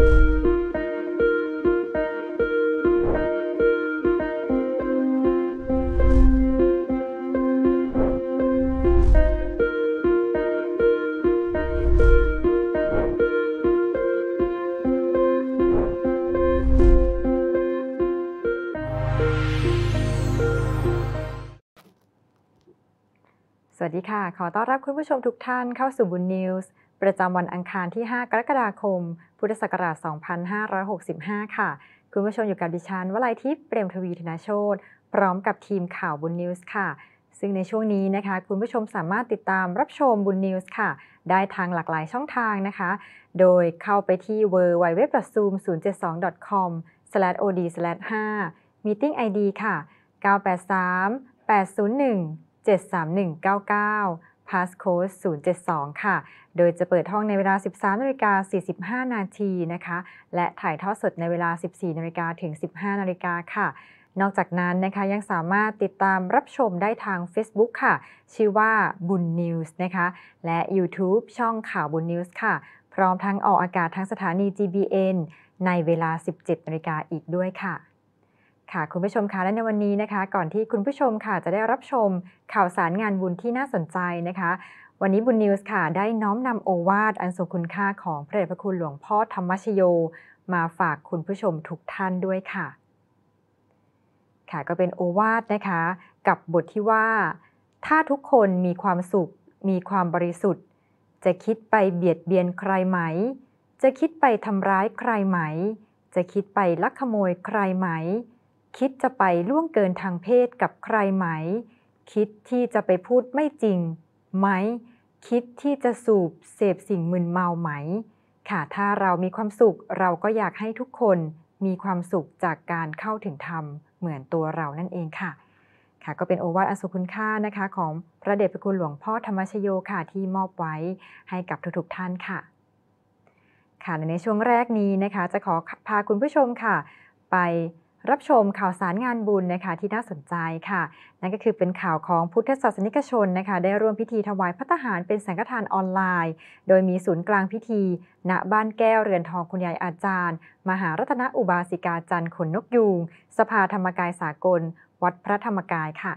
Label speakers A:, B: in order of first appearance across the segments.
A: สวัสดีค่ะ ขอต้อนรับคุณผู้ชมทุกท่านเข้าสู่บุญนิวส์ประจำวันอังคารที่ 5 กรกฎาคม พุทธศักราช 2565 ค่ะ คุณผู้ชมอยู่กับดิฉันวลัยทิพย์เปรมทวีธนาโชตพร้อมกับทีมข่าวบุญนิวส์ค่ะ ซึ่งในช่วงนี้นะคะ คุณผู้ชมสามารถติดตามรับชมบุญนิวส์ค่ะ ได้ทางหลากหลายช่องทางนะคะ โดยเข้าไปที่ w w w z o o m 0 7 2 c o m o d 5 meeting id ค่ะ 983 801 73199 p a s s c o d e 072 ค่ะ โดยจะเปิดห้องในเวลา 13นาฬิกา45 นาทีนะคะ และถ่ายทอดสดในเวลา 14 นาฬิกาถึง 15 นาฬิกาค่ะ นอกจากนั้นนะคะยังสามารถติดตามรับชมได้ทาง Facebook ค่ะ ชื่อว่าบุญนิวส์นะคะ และ YouTube ช่องข่าวบุญนิวส์ค่ะ พร้อมทั้งออกอากาศทางสถานี GBN ในเวลา 17 นาฬิกาอีกด้วยค่ะค่ะคุณผู้ชมคะและในวันนี้นะคะ ก่อนที่คุณผู้ชมค่ะจะได้รับชมข่าวสารงานบุญที่น่าสนใจนะคะ วันนี้บุญนิวส์ค่ะได้น้อมนำโอวาทอันทรงคุณค่าของพระเดชพระคุณหลวงพ่อธรรมชโย มาฝากคุณผู้ชมทุกท่านด้วยค่ะ ค่ะก็เป็นโอวาทนะคะกับบทที่ว่า ถ้าทุกคนมีความสุขมีความบริสุทธิ์ จะคิดไปเบียดเบียนใครไหม จะคิดไปทำร้ายใครไหม จะคิดไปลักขโมยใครไหมคิดจะไปล่วงเกินทางเพศกับใครไหม คิดที่จะไปพูดไม่จริงไหม คิดที่จะสูบเสพสิ่งมึนเมาไหม ค่ะ ถ้าเรามีความสุขเราก็อยากให้ทุกคนมีความสุขจากการเข้าถึงธรรมเหมือนตัวเรานั่นเองค่ะ ค่ะก็เป็นโอวาทอสุคุณค่านะคะ ของพระเดชพระคุณหลวงพ่อธรรมชโยค่ะที่มอบไว้ให้กับทุกๆท่านค่ะ ค่ะในช่วงแรกนี้นะคะ จะขอพาคุณผู้ชมค่ะ ไปรับชมข่าวสารงานบุญนะคะ ที่น่าสนใจค่ะ นั่นก็คือเป็นข่าวของพุทธศาสนิกชนนะคะ ได้ร่วมพิธีถวายพระทหารเป็นสังฆทานออนไลน์ โดยมีศูนย์กลางพิธี ณ บ้านแก้วเรือนทองคุณยายอาจารย์ มหารัตนอุบาสิกาจันทร์ขนนกยูง สภาธรรมกายสากล วัดพระธรรมกายค่ะ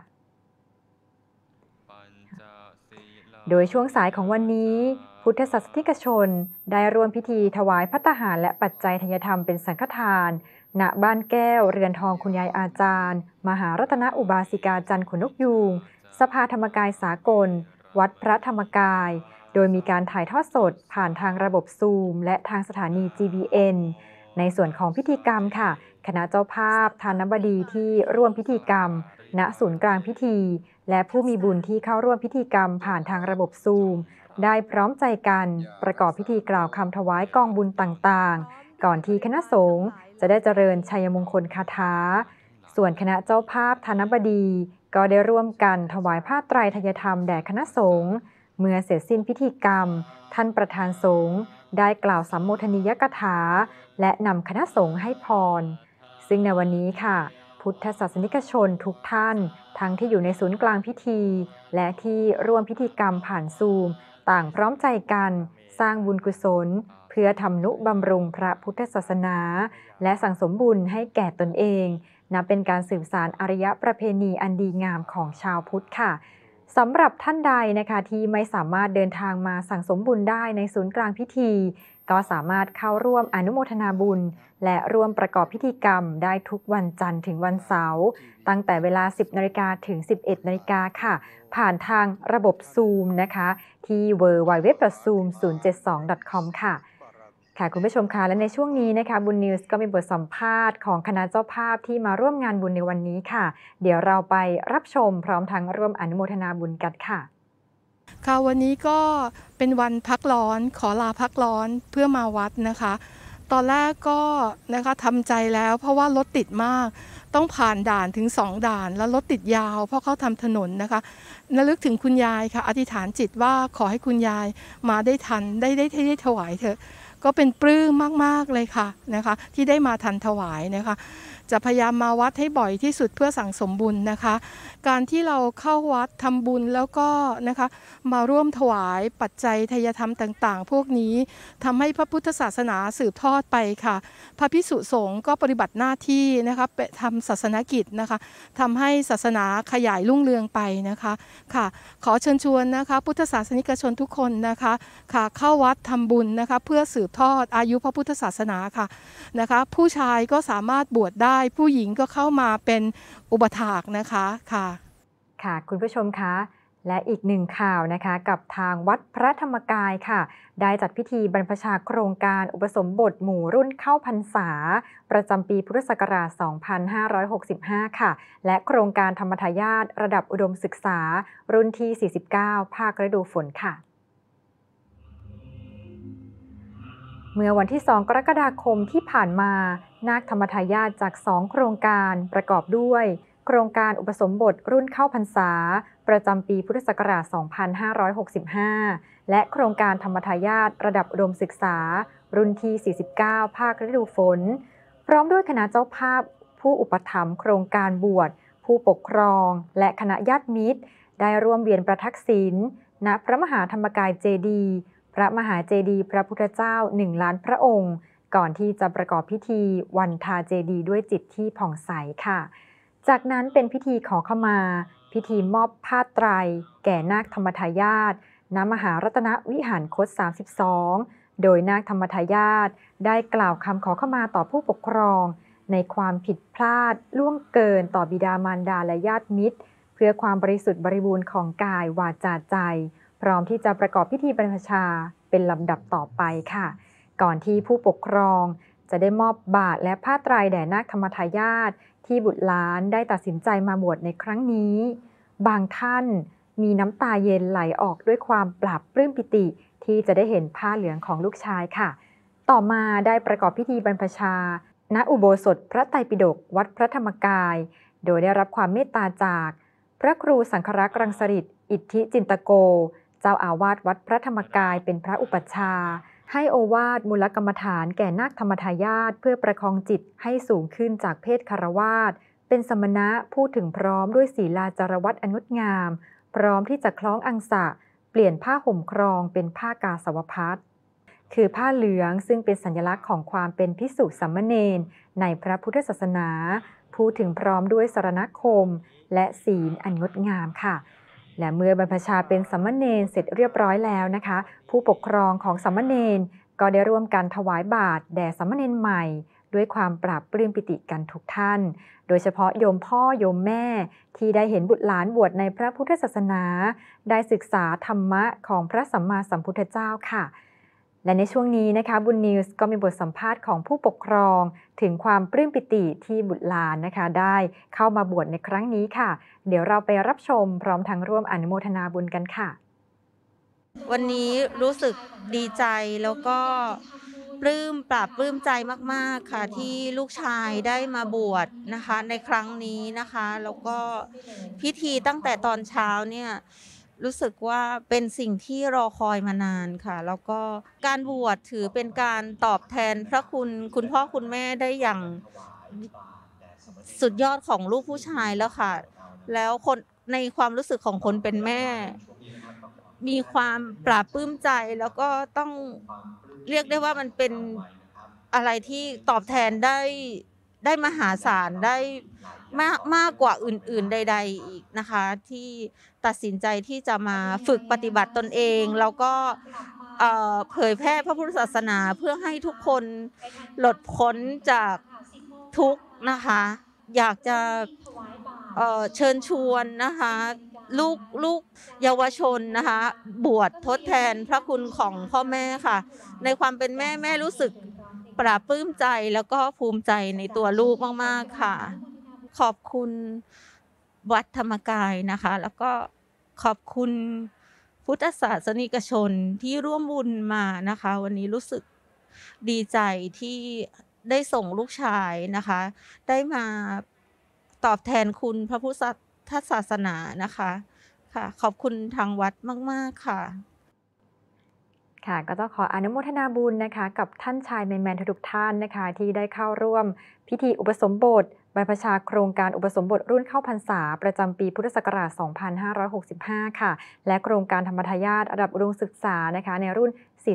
A: โดยช่วงสายของวันนี้ พุทธศาสนิกชน ได้ร่วมพิธีถวายพัตหารและปัจจัยทยธรรมเป็นสังฆทาน ณบ้านแก้ว เรือนทองคุณยายอาจารย์ มหารัตนอุบาสิกาจันขุนนกยูงสภาธรรมกายสากล วัดพระธรรมกาย โดยมีการถ่ายทอดสดผ่านทางระบบซูม และทางสถานี GBN ในส่วนของพิธีกรรมค่ะคณะเจ้าภาพทานบดีที่ร่วมพิธีกรรม ณศูนย์กลางพิธีและผู้มีบุญที่เข้าร่วมพิธีกรรมผ่านทางระบบซูม ได้พร้อมใจกันประกอบพิธีกล่าวคำถวายกองบุญต่างๆ ก่อนที่คณะสงฆ์จะได้เจริญชัยมงคลคาถาส่วนคณะเจ้าภาพธนบดีก็ได้ร่วมกันถวายผ้าไตรทยธรรมแด่คณะสงฆ์เมื่อเสร็จสิ้นพิธีกรรม ท่านประธานสงฆ์ได้กล่าวสัมโมทนียกถา และนำคณะสงฆ์ให้พร ซึ่งในวันนี้ค่ะพุทธศาสนิกชนทุกท่าน ทั้งที่อยู่ในศูนย์กลางพิธี และที่ร่วมพิธีกรรมผ่านซูม ต่างพร้อมใจกันสร้างบุญกุศล เพื่อทำนุบำรุงพระพุทธศาสนา และสั่งสมบุญให้แก่ตนเองนับเป็นการสื่อสารอริยประเพณีอันดีงามของชาวพุทธค่ะสำหรับท่านใดนะคะที่ไม่สามารถเดินทางมาสั่งสมบุญได้ในศูนย์กลางพิธีก็สามารถเข้าร่วมอนุโมทนาบุญ และร่วมประกอบพิธีกรรมได้ทุกวันจันทร์ถึงวันเสาร์ตั้งแต่เวลา 10นาฬิกาถึง 11นาฬิกาค่ะ ผ่านทางระบบ Zoom นะคะที่ www.zoom072.com ค่ะค่ะคุณผู้ชมคะและในช่วงนี้นะคะบุญนิวส์ก็มีบทสัมภาษณ์ของคณะเจ้าภาพที่มาร่วมงานบุญในวันนี้ค่ะ เดี๋ยวเราไปรับชมพร้อมทั้งร่วมอนุโมทนาบุญกันค่ะ
B: ค่ะวันนี้ก็เป็นวันพักร้อนขอลาพักร้อนเพื่อมาวัดนะคะ ตอนแรกก็นะคะทำใจแล้วเพราะว่ารถติดมาก ต้องผ่านด่านถึงสองด่าน แล้วรถติดยาว เพราะเขาทำถนนนะคะนลึกถึงคุณยายค่ะ อธิษฐานจิตว่าขอให้คุณยายมาได้ทันได้ได้ได้ถวายเถอะ ก็เป็นปลื้มมากๆเลยค่ะนะคะ ที่ได้มาทันถวายนะคะ จะพยายามมาวัดให้บ่อยที่สุดเพื่อสั่งสมบุญนะคะการที่เราเข้าวัดทำบุญแล้วก็นะคะมาร่วมถวายปัจจัยทยธรรมต่างๆ พวกนี้ทำให้พระพุทธศาสนาสืบทอดไปค่ะ พระพิสุสงฆ์ก็ปฏิบัติหน้าที่นะคะทำศาสนกิจนะคะทำให้ศาสนาขยายรุ่งเรืองไปนะคะค่ะ ขอเชิญชวนนะคะพุทธศาสนิกชนทุกคนนะคะค่ะเข้าวัดทำบุญนะคะเพื่อสืบทอดอายุพระพุทธศาสนาค่ะนะคะผู้ชายก็สามารถบวชได้ ผู้หญิงก็เข้ามาเป็นอุปถากนะคะค่ะค่ะ คุณผู้ชมคะ และอีกหนึ่งข่าวนะคะ
A: กับทางวัดพระธรรมกายค่ะ ได้จัดพิธีบรรพชาโครงการอุปสมบทหมู่รุ่นเข้าพรรษา ประจำปีพุทธศักราช 2565 ค่ะ และโครงการธรรมทายาทระดับอุดมศึกษารุ่นที่ 49 ภาคฤดูฝนค่ะเมื่อวันที่ 2 กรกฎาคมที่ผ่านมา นาคธรรมทายาทจาก 2 โครงการประกอบด้วย โครงการอุปสมบทรุ่นเข้าพรรษา ประจำปีพุทธศักราช 2565 และโครงการธรรมทายาทระดับอุดมศึกษา รุ่นที่ 49 ภาคฤดูฝน พร้อมด้วยคณะเจ้าภาพผู้อุปถัมภ์โครงการบวชผู้ปกครองและคณะญาติมิตร ได้ร่วมเวียนประทักษิณณพระมหาธรรมกายเจดีย์พระมหาเจดีย์พระพุทธเจ้าหนึ่งล้านพระองค์ ก่อนที่จะประกอบพิธีวันทาเจดีย์ด้วยจิตที่ผ่องใสค่ะ จากนั้นเป็นพิธีขอขมา พิธีมอบผ้าไตรแก่นาคธรรมทายาทณมหารัตนวิหารคต 32 โดยนาคธรรมทายาทได้กล่าวคำขอขมาต่อผู้ปกครอง ในความผิดพลาดล่วงเกินต่อบิดามารดาและญาติมิตร เพื่อความบริสุทธิ์บริบูรณ์ของกายวาจาใจพร้อมที่จะประกอบพิธีบรรพชาเป็นลำดับต่อไปค่ะ ก่อนที่ผู้ปกครองจะได้มอบบาทและผ้าไตรแด่นาคธรรมทายาทที่บุตรหลานได้ตัดสินใจมาบวชในครั้งนี้ บางท่านมีน้ำตาเย็นไหลออกด้วยความปรับปลื้มปิติที่จะได้เห็นผ้าเหลืองของลูกชายค่ะ ต่อมาได้ประกอบพิธีบรรพชา ณอุโบสถ พระไตรปิฎกวัดพระธรรมกาย โดยได้รับความเมตตาจาก พระครูสังครักษ์รังสริตอิทธิจินตโกเจ้าอาวาสวัดพระธรรมกายเป็นพระอุปัชฌาย์ให้โอวาทมูลกรรมฐานแก่นักธรรมทายาทเพื่อประคองจิตให้สูงขึ้นจากเพศคารวาสเป็นสมณะพูดถึงพร้อมด้วยศีลาจารวัตอนุดงาม พร้อมที่จะคล้องอังสะ เปลี่ยนผ้าห่มครองเป็นผ้ากาสาวพัดคือผ้าเหลืองซึ่งเป็นสัญลักษณ์ของความเป็นพิสุสัมมเนนในพระพุทธศาสนาพูดถึงพร้อมด้วยสรณคม และศีลอันงดงามค่ะและเมื่อบรรพชาเป็นสัมมเนนเสร็จเรียบร้อยแล้วนะคะ ผู้ปกครองของสัมมเนนก็ได้ร่วมกันถวายบาตรแด่สัมมเนนใหม่ ด้วยความปรับปลื้มปิติกันทุกท่าน โดยเฉพาะโยมพ่อโยมแม่ที่ได้เห็นบุตรหลานบวชในพระพุทธศาสนา ได้ศึกษาธรรมะของพระสัมมาสัมพุทธเจ้าค่ะและในช่วงนี้นะคะบุญนิวส์ก็มีบทสัมภาษณ์ของผู้ปกครองถึงความปลื้มปิติที่บุตรหลานนะคะ ได้เข้ามาบวชในครั้งนี้ค่ะ เดี๋ยวเราไปรับชมพร้อมทั้งร่วมอนุโมทนาบุญกันค่ะ
C: วันนี้รู้สึกดีใจแล้วก็ปลื้มปรับปลื้มใจมาก ๆ ค่ะ ที่ลูกชายได้มาบวชนะคะ ในครั้งนี้นะคะ แล้วก็พิธีตั้งแต่ตอนเช้าเนี่ยรู้สึกว่าเป็นสิ่งที่รอคอยมานานค่ะ แล้วก็การบวชถือเป็นการตอบแทนพระคุณคุณพ่อคุณแม่ได้อย่างสุดยอดของลูกผู้ชายแล้วค่ะ แล้วคนในความรู้สึกของคนเป็นแม่ มีความปราบปลื้มใจ แล้วก็ต้องเรียกได้ว่ามันเป็นอะไรที่ตอบแทนได้ได้มหาศาลได้มากมากกว่าอื่น ๆใดๆอีกนะคะ ที่ตัดสินใจที่จะมาฝึกปฏิบัติตนเองแล้วก็เผยแพร่พระพุทธศาสนา เพื่อให้ทุกคนหลุดพ้นจากทุกนะคะ อยากจะเชิญชวนนะคะลูกลูกเยาวชนนะคะบวชทดแทนพระคุณของพ่อแม่ค่ะ ในความเป็นแม่แม่รู้สึกปราบปลื้มใจแล้วก็ภูมิใจในตัวลูกมากๆค่ะขอบคุณวัดธรรมกายนะคะ แล้วก็ขอบคุณพุทธศาสนิกชนที่ร่วมบุญมานะคะ วันนี้รู้สึกดีใจที่ได้ส่งลูกชายนะคะ ได้มาตอบแทนคุณพระพุทธศาสนานะคะค่ะขอบคุณทางวัดมาก ๆ ค่ะ
A: ค่ะก็ต้องขออนุโมทนาบุญนะคะ กับท่านชายแมนแมนทุกท่านนะคะ ที่ได้เข้าร่วมพิธีอุปสมบทบรรพชาโครงการอุปสมบทรุ่นเข้าพรรษา ประจำปีพุทธศักราช2565 ค่ะ และโครงการธรรมทายาทระดับอุดมศึกษานะคะ ในรุ่น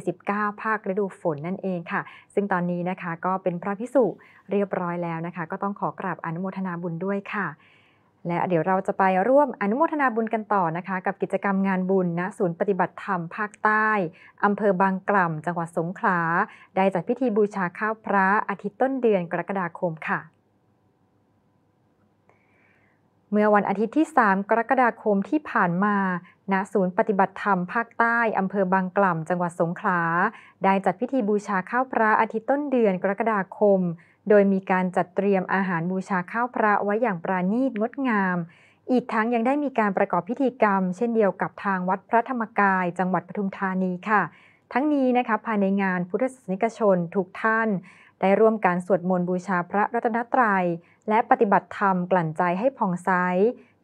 A: 49 ภาคฤดูฝนนั่นเองค่ะ ซึ่งตอนนี้นะคะก็เป็นพระพิสุเรียบร้อยแล้วนะคะ ก็ต้องขอกราบอนุโมทนาบุญด้วยค่ะ และเดี๋ยวเราจะไปร่วมอนุโมทนาบุญกันต่อนะคะ กับกิจกรรมงานบุญ ณศูนย์ปฏิบัติธรรมภาคใต้อำเภอบางกล่ำจังหวัดสงขลา ได้จัดพิธีบูชาข้าวพระอาทิตย์ต้นเดือนกรกฎาคมค่ะเมื่อวันอาทิตย์ที่ 3 กรกฎาคมที่ผ่านมา ณ ศูนย์ปฏิบัติธรรมภาคใต้ อำเภอบางกล่ำ จังหวัดสงขลา ได้จัดพิธีบูชาข้าวพระอาทิตย์ ต้นเดือนกรกฎาคม โดยมีการจัดเตรียมอาหารบูชาข้าวพระไว้อย่างปราณีตงดงาม อีกทั้งยังได้มีการประกอบพิธีกรรม เช่นเดียวกับทางวัดพระธรรมกาย จังหวัดปทุมธานีค่ะ ทั้งนี้นะคะภายในงานพุทธศาสนิกชนทุกท่าน ได้ร่วมการสวดมนต์บูชาพระรัตนตรยัยและปฏิบัติธรรมกลั่นใจให้ผ่องใส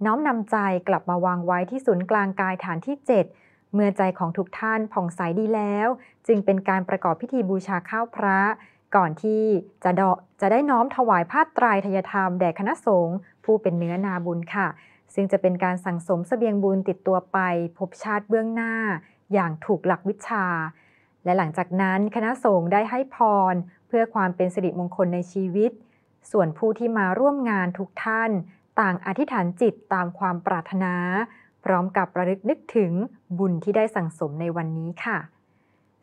A: น้อมนำใจกลับมาวางไว้ที่ศูนย์กลางกายฐานที่ 7 เมื่อใจของทุกท่านผ่องใสดีแล้ว จึงเป็นการประกอบพิธีบูชาข้าวพระ ก่อนที่จะดจะได้น้อมถวายผ้าตรายทยธรรมแด่คณะสงฆ์ผู้เป็นเนื้อนาบุญค่ะ ซึ่งจะเป็นการสั่งสมสเสบียงบุญติดตัวไป พบชาติเบื้องหน้า อย่างถูกหลักวิชา และหลังจากนั้นคณะสงฆ์ได้ให้พรเพื่อความเป็นสิริมงคลในชีวิตส่วนผู้ที่มาร่วมงานทุกท่านต่างอธิษฐานจิตตามความปรารถนา พร้อมกับประลึกนึกถึงบุญที่ได้สั่งสมในวันนี้ค่ะ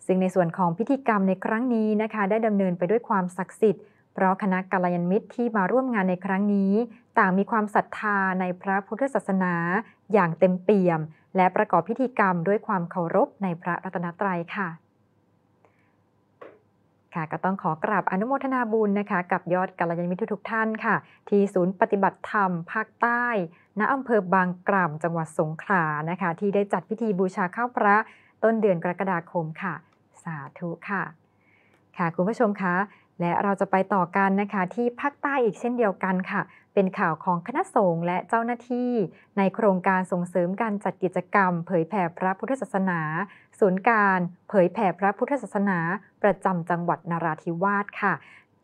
A: ซึ่งในส่วนของพิธีกรรมในครั้งนี้นะคะ ได้ดำเนินไปด้วยความศักดิ์สิทธิ์ เพราะคณะกัลยาณมิตรที่มาร่วมงานในครั้งนี้ ต่างมีความศรัทธาในพระพุทธศาสนา อย่างเต็มเปี่ยม และประกอบพิธีกรรมด้วยความเคารพในพระรัตนตรัยค่ะค่ะก็ต้องขอกราบอนุโมทนาบุญนะคะกับยอดกัลยาณมิตรทุกท่านค่ะ ที่ ศูนย์ปฏิบัติธรรมภาคใต้ณอำเภอบางกล่ำจังหวัดสงขลานะคะ ที่ได้จัดพิธีบูชาข้าวพระต้นเดือนกรกฎาคมค่ะ สาธุค่ะ ค่ะคุณผู้ชมคะและเราจะไปต่อกันนะคะที่ภาคใต้อีกเช่นเดียวกันค่ะ เป็นข่าวของคณะสงฆ์และเจ้าหน้าที่ ในโครงการส่งเสริมการจัดกิจกรรม เผยแผ่พระพุทธศาสนา ศูนย์การเผยแผ่พระพุทธศาสนาประจำจังหวัดนราธิวาสค่ะ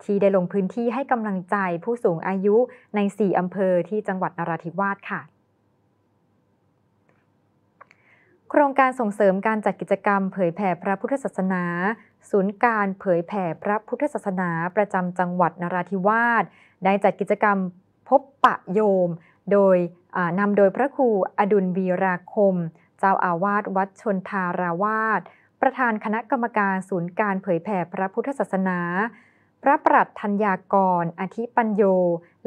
A: ที่ได้ลงพื้นที่ให้กำลังใจผู้สูงอายุใน 4อำเภอที่จังหวัดนราธิวาสค่ะ โครงการส่งเสริมการจัดกิจกรรมเผยแผ่พระพุทธศาสนาศูนย์การเผยแผ่พระพุทธศาสนา ประจำจังหวัดนราธิวาสได้จัดกิจกรรมพบปะโยม โดยนำโดยพระครูอดุลวีราคม เจ้าอาวาสวัดชนทาราวาสประธานคณะกรรมการศูนย์การเผยแผ่พระพุทธศาสนา พระปรัชทัญญากร อธิปัญโย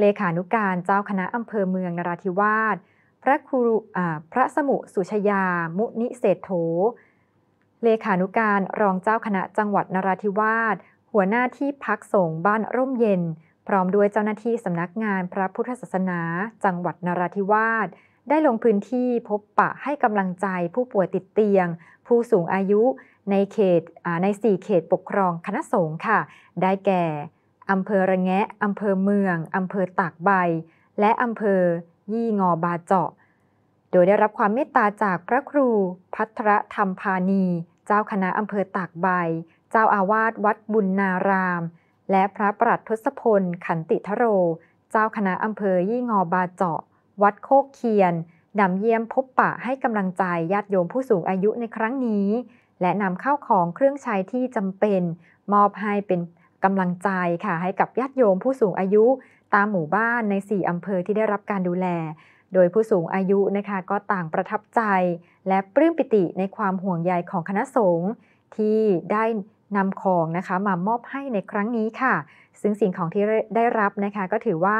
A: เลขานุการเจ้าคณะอำเภอเมืองนราธิวาสพระครูพระสมุสุชยามุนิเศธโธเลขานุการรองเจ้าคณะจังหวัดนราธิวาสหัวหน้าที่พักสงฆ์บ้านร่มเย็น พร้อมด้วยเจ้าหน้าที่สำนักงานพระพุทธศาสนาจังหวัดนราธิวาสได้ลงพื้นที่พบปะให้กำลังใจผู้ป่วยติดเตียง ผู้สูงอายุในเขตใน4เขตปกครองคณะสงฆ์ค่ะ ได้แก่อำเภอระแงะอำเภอเมืองอำเภอตากใบ และอำเภอยี่งอบาเจาะโดยได้รับความเมตตาจากพระครูพัทรธรรมพานี เจ้าคณะอำเภอตากใบ เจ้าอาวาสวัดบุญนาราม และพระปรัชทศพลขันติทโร เจ้าคณะอำเภอยี่งอบาเจาะ วัดโคกเคียนนำเยี่ยมพบปะให้กำลังใจ ญาติโยมผู้สูงอายุในครั้งนี้ และนำเข้าของเครื่องใช้ที่จำเป็น มอบให้เป็นกำลังใจค่ะให้กับญาติโยมผู้สูงอายุ ตามหมู่บ้านใน 4 อำเภอที่ได้รับการดูแลโดยผู้สูงอายุนะคะก็ต่างประทับใจ และปลื้มปิติในความห่วงใยของคณะสงฆ์ที่ได้นำของนะคะมามอบให้ในครั้งนี้ค่ะ ซึ่งสิ่งของที่ได้รับนะคะ ก็ถือว่า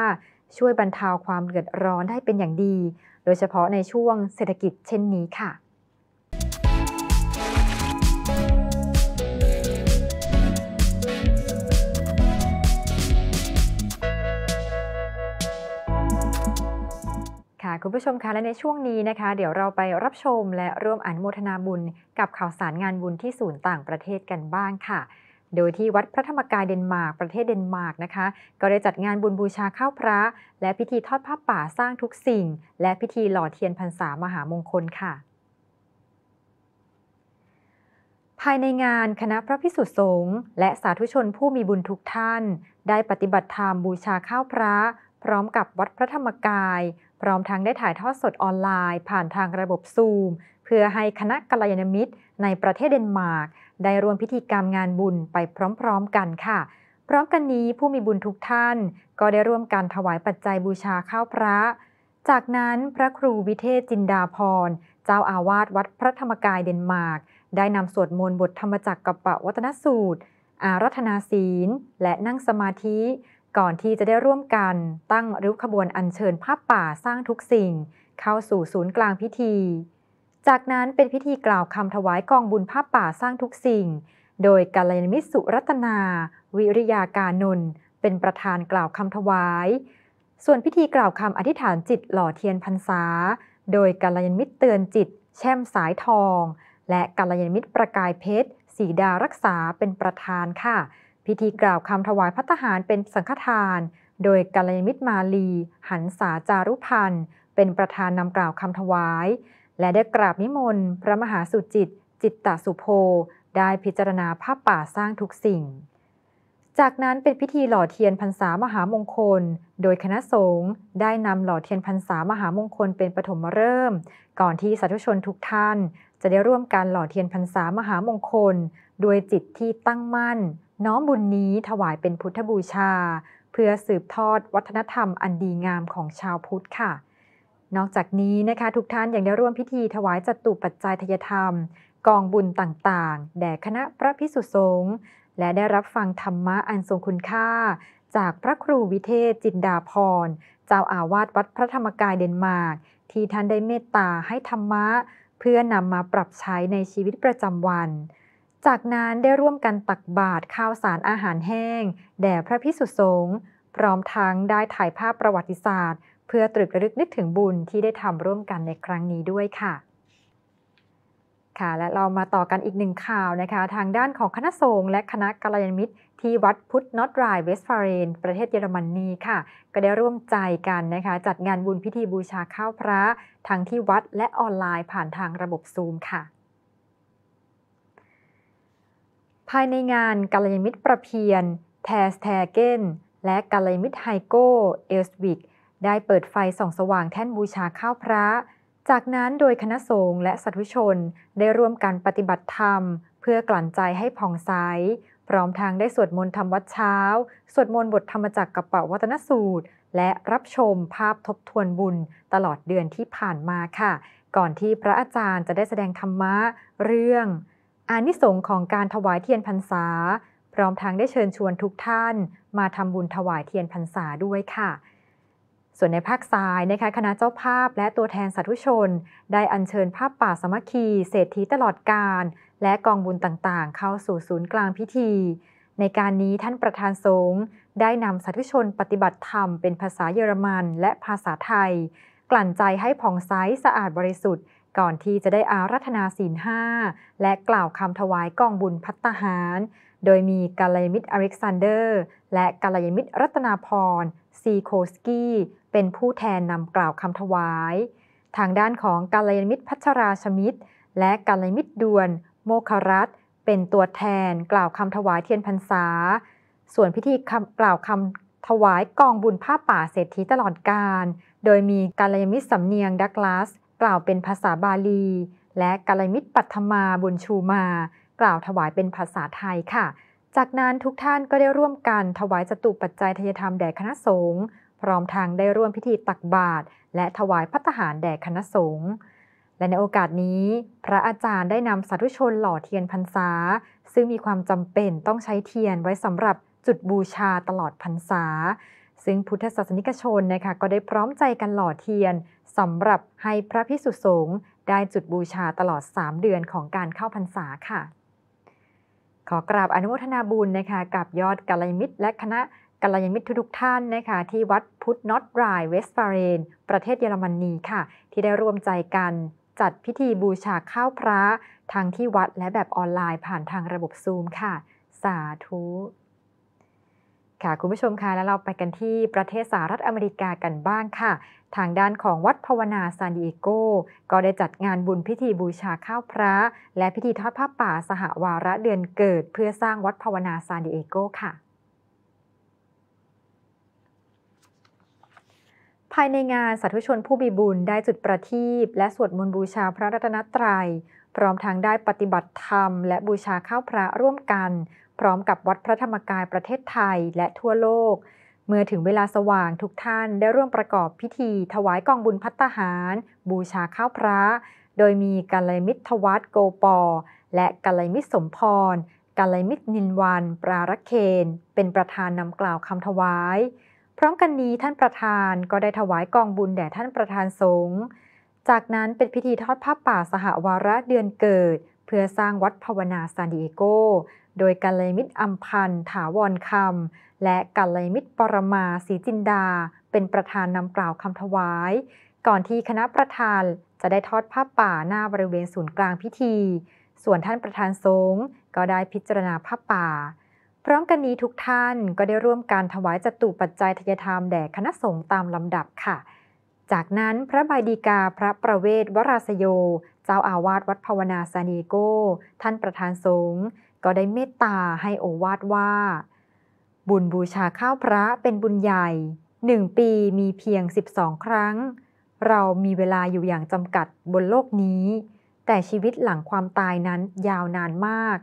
A: ช่วยบรรเทาความเดือดร้อนได้เป็นอย่างดี โดยเฉพาะในช่วงเศรษฐกิจเช่นนี้ค่ะคุณผู้ชมคะ และในช่วงนี้นะคะ เดี๋ยวเราไปรับชมและร่วมอนุโมทนาบุญ กับข่าวสารงานบุญที่ศูนย์ต่างประเทศกันบ้างค่ะ โดยที่วัดพระธรรมกายเดนมาร์กประเทศเดนมาร์กนะคะ ก็ได้จัดงานบุญบูชาข้าวพระ และพิธีทอดผ้าป่าสร้างทุกสิ่ง และพิธีหล่อเทียนพรรษามหามงคลค่ะ ภายในงานคณะพระพิสุทธิสงฆ์และสาธุชนผู้มีบุญทุกท่าน ได้ปฏิบัติธรรมบูชาข้าวพระพร้อมกับวัดพระธรรมกายพร้อมทั้งได้ถ่ายทอดสดออนไลน์ผ่านทางระบบซูม เพื่อให้คณะกัลยาณมิตรในประเทศเดนมาร์กได้ร่วมพิธีกรรมงานบุญไปพร้อมๆกันค่ะ พร้อมกันนี้ผู้มีบุญทุกท่าน ก็ได้ร่วมกันถวายปัจจัยบูชาข้าวพระ จากนั้นพระครูวิเทศจินดาพร เจ้าอาวาสวัดพระธรรมกายเดนมาร์กได้นำสวดมนต์บทธรรมจักรกับปวัตนสูตรอารัธนาศีล และนั่งสมาธิก่อนที่จะได้ร่วมกันตั้งริ้วขบวนอัญเชิญภาพป่าสร้างทุกสิ่ง เข้าสู่ศูนย์กลางพิธี จากนั้นเป็นพิธีกล่าวคำถวายกองบุญภาพป่าสร้างทุกสิ่ง โดยกาลยมิตรสุรัตนา วิริยาการนนเป็นประธานกล่าวคำถวาย ส่วนพิธีกล่าวคำอธิษฐานจิตหล่อเทียนพรรษา โดยกาลยมิตรเตือนจิต แช่มสายทอง และกาลยมิตรประกายเพชรสีดารักษาเป็นประธานค่ะพิธีกล่าวคำถวายพัฒหารเป็นสังฆทานโดยกัลยาณมิตรมาลีหันษาจารุพันธ์เป็นประธานนำกล่าวคำถวาย และได้กราบนิมนต์พระมหาสุจิต จิตตสุโพได้พิจารณาภาพป่าสร้างทุกสิ่ง จากนั้นเป็นพิธีหล่อเทียนพรรษามหามงคล โดยคณะสงฆ์ได้นำหล่อเทียนพรรษามหามงคลเป็นปฐมฤกษ์ก่อนที่สาธุชนทุกท่าน จะได้ร่วมการหล่อเทียนพรรษามหามงคลด้วยจิตที่ตั้งมั่นน้อมบุญนี้ถวายเป็นพุทธบูชา เพื่อสืบทอดวัฒนธรรมอันดีงามของชาวพุทธค่ะ นอกจากนี้นะคะทุกท่านยังได้ร่วมพิธีถวายจัตุปัจจัยทยธรรม กองบุญต่างๆ แด่คณะพระพิสุสงฆ์และได้รับฟังธรรมะอันทรงคุณค่า จากพระครูวิเทศจินดาพรเจ้าอาวาสวัดพระธรรมกายเดนมาร์กที่ท่านได้เมตตาให้ธรรมะเพื่อนำมาปรับใช้ในชีวิตประจำวันจากนั้นได้ร่วมกันตักบาตรข้าวสารอาหารแห้ง แด่พระพิสุสงฆ์พร้อมทั้งได้ถ่ายภาพประวัติศาสตร์ เพื่อตรึกระลึกนึกถึงบุญที่ได้ทำร่วมกันในครั้งนี้ด้วยค่ะ ค่ะและเรามาต่อกันอีกหนึ่งข่าวนะคะทางด้านของคณะสงฆ์และคณะกัลยาณมิตร ที่วัดพุทธนอตรายเวสฟาเรน ประเทศเยอรมนนีค่ะ ก็ได้ร่วมใจกันนะคะ จัดงานบุญพิธีบูชาข้าวพระ ทั้งที่วัดและออนไลน์ ผ่านทางระบบซูมค่ะภายในงานกาลยมิตรประเพียนแทสแทเกนและกาลยมิตรไฮโกเอลสวิก ได้เปิดไฟส่องสว่างแท่นบูชาข้าวพระ จากนั้นโดยคณะสงฆ์และสัตุชน ได้ร่วมกันปฏิบัติธรรม เพื่อกลั่นใจให้ผ่องใสพร้อมทางได้สวดมนต์ทำวัดเช้า สวดมนต์บทธรรมจักรกระเป๋าวัตนสูตร และรับชมภาพทบทวนบุญตลอดเดือนที่ผ่านมาค่ะ ก่อนที่พระอาจารย์จะได้แสดงธรรมะเรื่องอานิสงค์ของการถวายเทียนพรรษาพร้อมทั้งได้เชิญชวนทุกท่านมาทำบุญถวายเทียนพรรษาด้วยค่ะ ส่วนในภาคซ้ายนะคะคณะเจ้าภาพและตัวแทนสาธุชน ได้อัญเชิญภาพป่าสมัคคี เศรษฐีตลอดการและกองบุญต่างๆ เข้าสู่ศูนย์กลางพิธี ในการนี้ท่านประธานสงฆ์ได้นำสาธุชนปฏิบัติธรรมเป็นภาษาเยอรมัน และภาษาไทยกลั่นใจให้ผ่องใสสะอาดบริสุทธิ์ ก่อนที่จะได้อารัธนาศีลห้าและกล่าวคำถวายกองบุญพัตหาร โดยมีกาลยมิตรอเล็กซานเดอร์ และกาลยมิตรรัตนาพรซีโคสกี้เป็นผู้แทนนำกล่าวคำถวาย ทางด้านของกาลยมิตรพัชราชมิตรและกาลยมิตรดวนโมครัตเป็นตัวแทนกล่าวคำถวายเทียนพรรษา ส่วนพิธีกล่าวคำถวายกองบุญผ้าป่าเศรษฐีตลอดกาลโดยมีการยมิตรสำเนียงดักลาสกล่าวเป็นภาษาบาลี และการยมิตรปัทมาบุญชูมา กล่าวถวายเป็นภาษาไทยค่ะ จากนั้นทุกท่านก็ได้ร่วมกันถวายจตุปัจจัยทยธรรมแด่คณะสงฆ์พร้อมทางได้ร่วมพิธีตักบาตรและถวายพัตหารแด่คณะสงฆ์และในโอกาสนี้ พระอาจารย์ได้นำสาธุชนหล่อเทียนพรรษา ซึ่งมีความจำเป็นต้องใช้เทียนไว้สำหรับจุดบูชาตลอดพรรษาซึ่งพุทธศาสนิกชนนะคะก็ได้พร้อมใจกันหล่อเทียนสำหรับให้พระพิสุสงฆ์ได้จุดบูชาตลอด 3 เดือนของการเข้าพรรษาค่ะ ขอกราบอนุโมทนาบุญนะคะกับยอดกัลยมิตร และคณะกัลยมิตรทุกท่านนะคะที่วัดพุทธน็อตรายเวสฟาเรน ประเทศเยอรมนีค่ะ ที่ได้ร่วมใจกันจัดพิธีบูชาข้าวพระทางที่วัดและแบบออนไลน์ผ่านทางระบบซูมค่ะ สาธุค่ะคุณผู้ชมคะแล้วเราไปกันที่ประเทศสหรัฐอเมริกากันบ้างค่ะ ทางด้านของวัดภาวนาซานดิเอโกก็ได้จัดงานบุญพิธีบูชาข้าวพระ และพิธีทอดผ้าป่าสหวาระเดือนเกิด เพื่อสร้างวัดภาวนาซานดิเอโกค่ะ ภายในงานสาธุชนผู้บีบุญได้จุดประทีปและสวดมนต์บูชาพระรัตนตรยัย พร้อมทางได้ปฏิบัติธรรมและบูชาข้าวพระร่วมกันพร้อมกับวัดพระธรรมกายประเทศไทยและทั่วโลก เมื่อถึงเวลาสว่างทุกท่านได้ร่วมประกอบพิธีถวายกองบุญพัตหาร บูชาข้าวพระ โดยมีกัลยมิตรทวัตโกปอ และกัลยมิตรสมพรกัลยมิตรนินวันปรารเคนเป็นประธานนำกล่าวคำถวาย พร้อมกันนี้ท่านประธานก็ได้ถวายกองบุญแด่ท่านประธานสงฆ์ จากนั้นเป็นพิธีทอดผ้าป่าสหวาระเดือนเกิด เพื่อสร้างวัดภาวนาซานดิเอโกโดยกัลยมิตรอัมพันธ์ถาวรคำ และกัลยมิตรปรมาศรีจินดา เป็นประธานนำกล่าวคำถวาย ก่อนที่คณะประธานจะได้ทอดผ้าป่าหน้าบริเวณศูนย์กลางพิธี ส่วนท่านประธานสงฆ์ก็ได้พิจารณาผ้าป่า พร้อมกันนี้ทุกท่านก็ได้ร่วมการถวายจตุปัจจัยทยธรรมแด่คณะสงฆ์ตามลำดับค่ะ จากนั้นพระบายดีกาพระประเวศวราสโย เจ้าอาวาสวัดภาวนาสานีโกท่านประธานสงฆ์ก็ได้เมตตาให้โอวาทว่า บุญบูชาข้าวพระเป็นบุญใหญ่หนึ่งปีมีเพียง 12 ครั้ง เรามีเวลาอยู่อย่างจำกัดบนโลกนี้ แต่ชีวิตหลังความตายนั้นยาวนานมาก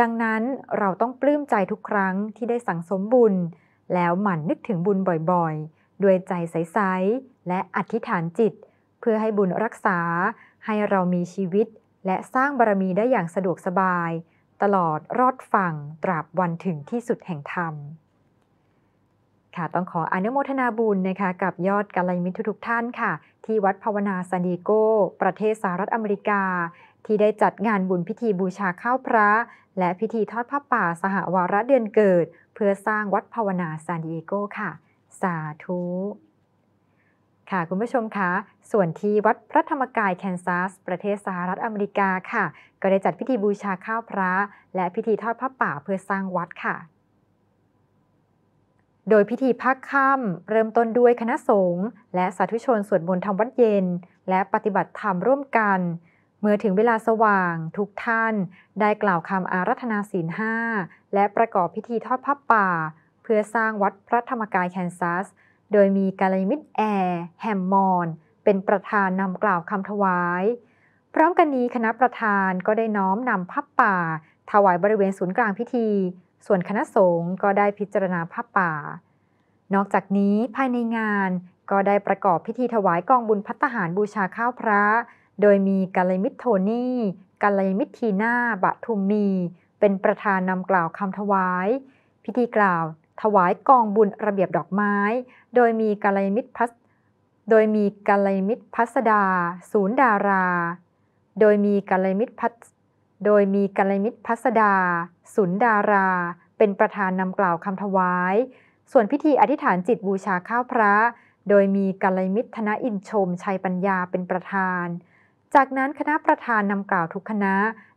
A: ดังนั้นเราต้องปลื้มใจทุกครั้งที่ได้สั่งสมบุญ แล้วหมั่นนึกถึงบุญบ่อยๆ ด้วยใจใสๆและอธิษฐานจิต เพื่อให้บุญรักษาให้เรามีชีวิต และสร้างบารมีได้อย่างสะดวกสบายตลอดรอดฟัง ตราบวันถึงที่สุดแห่งธรรม ค่ะต้องขออนุโมทนาบุญนะคะกับยอดกัลยาณมิตรทุกท่านค่ะ ที่วัดภาวนาซานดิโก ประเทศสหรัฐอเมริกา ที่ได้จัดงานบุญพิธีบูชาข้าวพระ และพิธีทอดผ้าป่าสหวาระเดือนเกิด เพื่อสร้างวัดภาวนาซานดิเอโกค่ะ สาธุค่ะ คุณผู้ชมคะ ส่วนที่วัดพระธรรมกายแคนซัสประเทศสหรัฐอเมริกาค่ะ ก็ได้จัดพิธีบูชาข้าวพระ และพิธีทอดพระป่าเพื่อสร้างวัดค่ะ โดยพิธีพักค่ำเริ่มต้นด้วยคณะสงฆ์และสาธุชนสวดมนต์ทำวัดเย็น และปฏิบัติธรรมร่วมกัน เมื่อถึงเวลาสว่าง ทุกท่าน ได้กล่าวคำอารัธนาศีลห้าและประกอบพิธีทอดพระป่า เพื่อสร้างวัดพระธรรมกายแคนซัสโดยมีกาลยมิตรแอร์แฮมมอน เป็นประธานนำกล่าวคำถวาย พร้อมกันนี้คณะประธานก็ได้น้อมนำพับป่า ถวายบริเวณศูนย์กลางพิธี ส่วนคณะสงฆ์ก็ได้พิจารณาพับป่า นอกจากนี้ภายในงานก็ได้ประกอบพิธีถวายกองบุญพัตหารบูชาข้าวพระ โดยมีกาลยมิตรโทนี่กาลยมิตรทีนาบะทุมมี เป็นประธานนำกล่าวคำถวาย พิธีกล่าวถวายกองบุญระเบียบดอกไม้ โดยมีกาลยมิตรพัส โดยมีกาลยมิตรพัสดา ศูนย์ดารา โดยมีกาลยมิตรพัสโดยมีกาลยมิตรพัสดาศูนย์ดารา เป็นประธานนำกล่าวคำถวาย ส่วนพิธีอธิษฐานจิตบูชาข้าวพระ โดยมีกาลยมิตรธนอินชมชัยปัญญาเป็นประธาน จากนั้นคณะประธานนำกล่าวทุกคณะ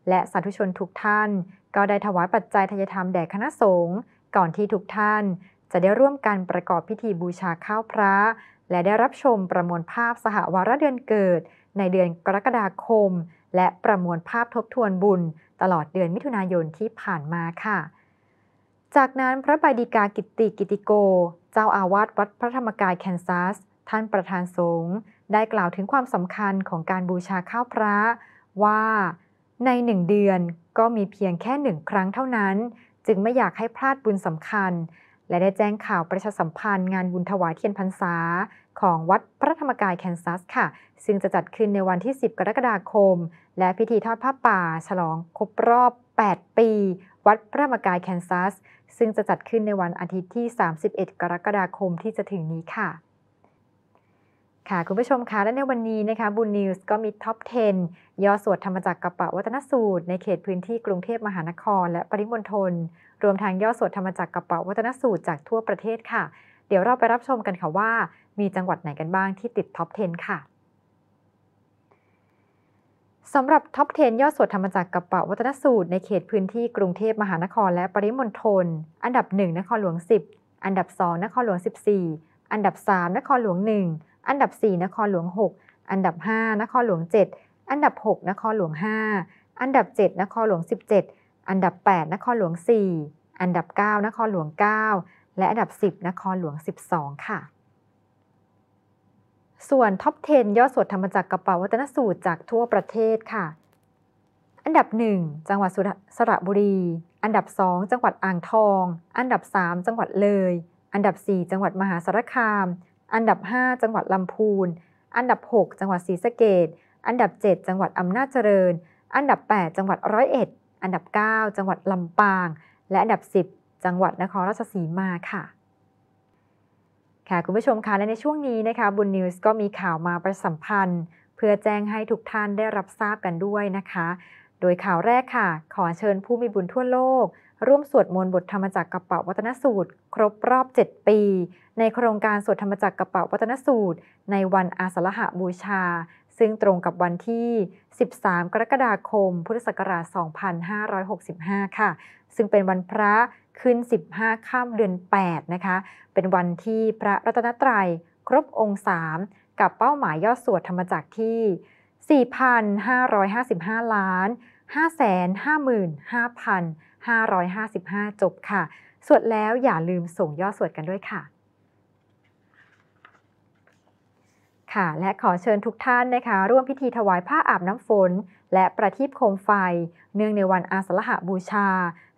A: และสาธุชนทุกท่าน ก็ได้ถวายปัจจัยทายธรรมแด่คณะสงฆ์ก่อนที่ทุกท่านจะได้ร่วมกันประกอบพิธีบูชาข้าวพระและได้รับชมประมวลภาพสหวาระเดือนเกิด ในเดือนกรกฎาคม และประมวลภาพทบทวนบุญตลอดเดือนมิถุนายนที่ผ่านมาค่ะ จากนั้นพระบาดีกากิตติกิติโก เจ้าอาวาสวัดพระธรรมกายแคนซัส ท่านประธานสงฆ์ได้กล่าวถึงความสำคัญของการบูชาข้าวพระ ว่าในหนึ่งเดือนก็มีเพียงแค่หนึ่งครั้งเท่านั้นจึงไม่อยากให้พลาดบุญสำคัญ และได้แจ้งข่าวประชาสัมพันธ์งานบุญถวายเทียนพรรษา ของวัดพระธรรมกายแคนซัสค่ะ ซึ่งจะจัดขึ้นในวันที่ 10 กรกฎาคม และพิธีทอดผ้าป่าฉลองครบรอบ 8 ปี วัดพระธรรมกายแคนซัสซึ่งจะจัดขึ้นในวันอาทิตย์ที่ 31 กรกฎาคมที่จะถึงนี้ค่ะค่ะคุณผู้ชมคะและในวันนี้นะคะบุญนิวส์ก็มีท็อป10ย่อสวดธรรมจักรกระปะวัฒนสูตร ในเขตพื้นที่กรุงเทพมหานคร และปริมณฑลรวมทางย่อสวดธรรมจักรกระปะวัฒนสูตรจากทั่วประเทศค่ะเดี๋ยวเราไปรับชมกันค่ะว่ามีจังหวัดไหนกันบ้างที่ติดท็อป10ค่ะสำหรับท็อป10 ยอดสวดธรรมจักรกระเป๋าวัฒนสูตร ในเขตพื้นที่กรุงเทพมหานคร และปริมณฑลอันดับ 1 นครหลวง 10 อันดับ 2 นครหลวง 14 อันดับ 3 นครหลวง1อันดับ4นครหลวง6 อันดับ 5 นครหลวง 7 อันดับ 6 นครหลวง 5 อันดับ 7 นครหลวง 17 อันดับ 8 นครหลวง 4 อันดับ9นครหลวง 9 และอันดับ 10 นครหลวง 12 ค่ะ ส่วนท็อป 10 ยอดสวดธรรมจักรกระเป๋าวัฒนสูตรจากทั่วประเทศค่ะ อันดับ 1 จังหวัดสระบุรี อันดับ 2 จังหวัดอ่างทอง อันดับ 3 จังหวัดเลย อันดับ 4 จังหวัดมหาสารคามอันดับ 5 จังหวัดลำพูน อันดับ 6 จังหวัดศรีสะเกดอันดับ 7 จังหวัดอำนาจเจริญ อันดับ 8 จังหวัดร้อยเอ็ด อันดับ 9 จังหวัดลำปาง และอันดับ 10 จังหวัดนครราชสีมาค่ะ ค่ะ คุณผู้ชมคะและในช่วงนี้นะคะบุญนิวส์ก็มีข่าวมาประสัมพันธ์ เพื่อแจ้งให้ทุกท่านได้รับทราบกันด้วยนะคะโดยข่าวแรกค่ะ ขอเชิญผู้มีบุญทั่วโลกร่วมสวดมนต์บทธรรมจักรกระเป๋าวัฒนสูตรครบรอบ 7 ปี ในโครงการสวดธรรมจักรกระเป๋าวัฒนสูตรในวันอาสาฬหบูชา ซึ่งตรงกับวันที่ 13 กรกฎาคม พุทธศักราช 2565 ค่ะ ซึ่งเป็นวันพระขึ้น 15 ข้ามเดือน 8 นะคะ เป็นวันที่พระรัตนตรัย ครบองค์ 3 กับเป้าหมายยอดสวดธรรมจักรที่4,555 ล้าน555,555จบค่ะ สวดแล้วอย่าลืมส่งยอดสวดกันด้วยค่ะ ค่ะ และขอเชิญทุกท่านนะคะ ร่วมพิธีถวายผ้าอาบน้ำฝน และประทีปโคมไฟเนื่องในวันอาสาฬหบูชา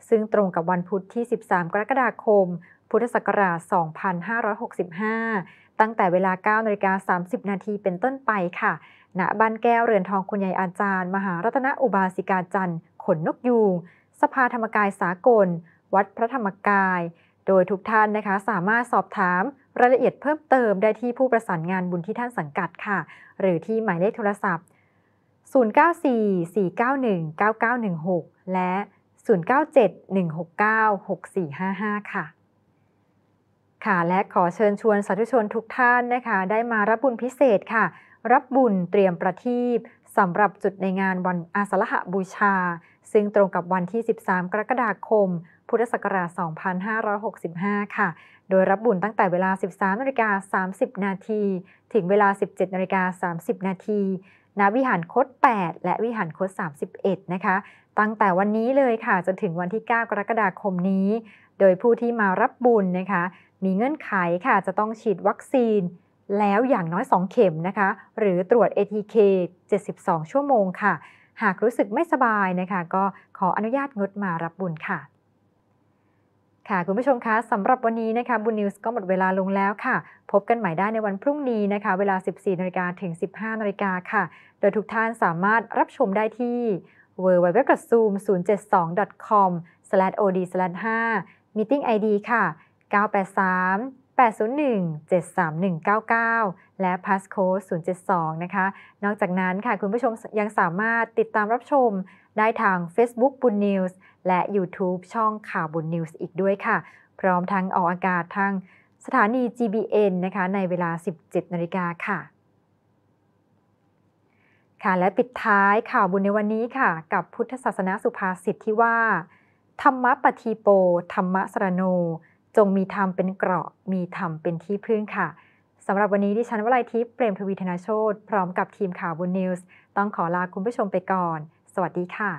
A: ซึ่งตรงกับวันพุธที่ 13 กรกฎาคม พุทธศักราช 2565 ตั้งแต่เวลา 9นาฬิกา 30 นาทีเป็นต้นไปค่ะณบ้านแก้วเรือนทองคุณยายอาจารย์ มหารัตนอุบาสิกาจันทร์ขนนกยูง สภาธรรมกายสากล วัดพระธรรมกาย โดยทุกท่านนะคะ สามารถสอบถามรายละเอียดเพิ่มเติมได้ที่ผู้ประสานงานบุญที่ท่านสังกัดค่ะ หรือที่หมายเลขโทรศัพท์ 0944919916 และ 0971696455 ค่ะค่ะและขอเชิญชวนสาธุชนทุกท่านนะคะ ได้มารับบุญพิเศษค่ะรับบุญเตรียมประทีปสำหรับจุดในงานวันอาสาฬหบูชา ซึ่งตรงกับวันที่ 13 กรกฎาคม พุทธศักราช2565 ค่ะ โดยรับบุญตั้งแต่เวลา 13นาฬิกา30นาทีถึงเวลา 17นาฬิกา30นาทีณวิหารคด 8 และวิหารคด 31 นะคะ ตั้งแต่วันนี้เลยค่ะจนถึงวันที่ 9 กรกฎาคมนี้ โดยผู้ที่มารับบุญนะคะ มีเงื่อนไขค่ะจะต้องฉีดวัคซีนแล้วอย่างน้อย 2 เข็มนะคะ หรือตรวจ ATK 72 ชั่วโมงค่ะ หากรู้สึกไม่สบายนะคะ ก็ขออนุญาตงดมารับบุญค่ะ ค่ะคุณผู้ชมคะสำหรับวันนี้นะคะบุญนิวส์ก็หมดเวลาลงแล้วค่ะ พบกันใหม่ได้ในวันพรุ่งนี้นะคะ เวลา 14นาฬิกาถึง 15นาฬิกาค่ะ โดยทุกท่านสามารถรับชมได้ที่ www.zoom072.com/od/5 meeting ID ค่ะ 983 801 73199 และพาสโค d ด072 นะคะ นอกจากนั้นค่ะ คุณผู้ชมยังสามารถติดตามรับชมได้ทาง Facebook บุญนิวส์และ YouTube ช่องข่าวบุญนิวส์อีกด้วยค่ะ พร้อมทั้งออกอากาศทางสถานี GBN นะคะ ในเวลา 17นาฬิกาค่ะ ค่ะ และปิดท้ายข่าวบุญในวันนี้ค่ะ กับพุทธศาสนาสุภาษิตที่ว่า ธรรมปฏิโป ธรรมสรโนจงมีธรรมเป็นเกราะมีธรรมเป็นที่พึ่งค่ะสำหรับวันนี้ดิฉันวลัยทิพย์เปรมทวีธนาโชตพร้อมกับทีมข่าวบุญนิวส์ต้องขอลาคุณผู้ชมไปก่อน สวัสดีค่ะ